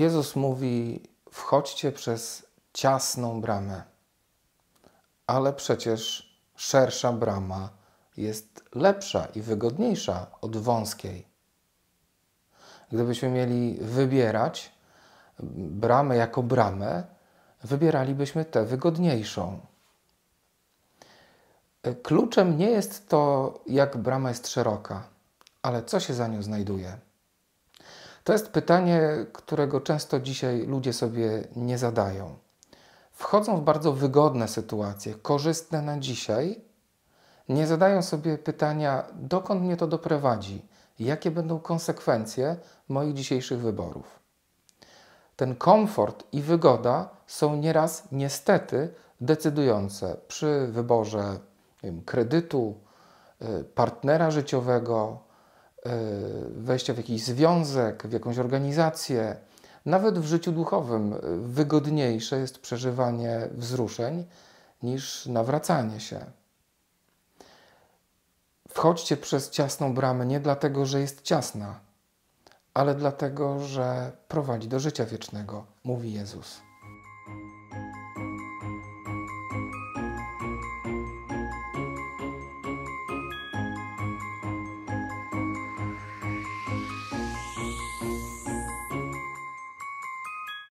Jezus mówi: Wchodźcie przez ciasną bramę. Ale przecież szersza brama jest lepsza i wygodniejsza od wąskiej. Gdybyśmy mieli wybierać bramę jako bramę, wybieralibyśmy tę wygodniejszą. Kluczem nie jest to, jak brama jest szeroka, ale co się za nią znajduje. To jest pytanie, którego często dzisiaj ludzie sobie nie zadają. Wchodzą w bardzo wygodne sytuacje, korzystne na dzisiaj, nie zadają sobie pytania, dokąd mnie to doprowadzi, jakie będą konsekwencje moich dzisiejszych wyborów. Ten komfort i wygoda są nieraz niestety decydujące przy wyborze wiem, kredytu, y, partnera życiowego, E, wejścia w jakiś związek, w jakąś organizację, nawet w życiu duchowym e, wygodniejsze jest przeżywanie wzruszeń niż nawracanie się. Wchodźcie przez ciasną bramę nie dlatego, że jest ciasna, ale dlatego, że prowadzi do życia wiecznego, mówi Jezus.